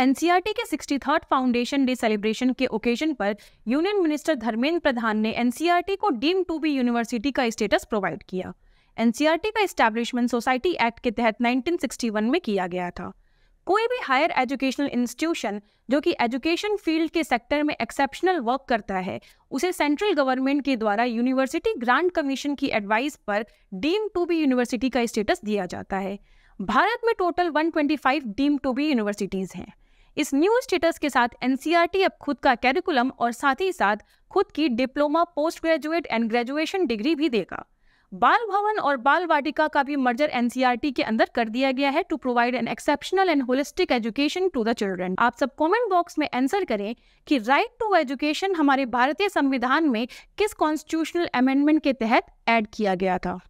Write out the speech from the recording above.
NCERT के sixty third foundation day celebration के occasion पर यूनियन मिनिस्टर धर्मेंद्र प्रधान ने एनसीईआरटी को डीम टू बी यूनिवर्सिटी का स्टेटस प्रोवाइड किया एनसीईआरटी का स्टैब्लिशमेंट सोसाइटी एक्ट के तहत 1961 में किया गया था कोई भी हायर एजुकेशनल इंस्टीट्यूशन जो कि एजुकेशन फील्ड के सेक्टर में एक्सेप्शनल वर्क करता है उसे सेंट्रल गवर्नमेंट के द्वारा यूनिवर्सिटी ग्रांट कमीशन की एडवाइस पर डीम टू बी यूनिवर्सिटी का स्टेटस दिया जाता है भारत में total 125 deemed to be universities हैं इस न्यू स्टेटस के साथ एनसीईआरटी e अब खुद का कैरिकुलम और साथ ही साथ खुद की diploma post graduate and graduation degree भी देगा बाल भवन और बाल वाटिका का भी मर्जर एनसीईआरटी e के अंदर कर दिया गया है to provide an exceptional and holistic education to the children आप सब कमेंट बॉक्स में आंसर करें कि राइट टू एजुकेशन हमारे भारतीय संविधान में किस कॉन्स्टिट्यूशनल अमेंडमेंट के तहत ऐड किया गया था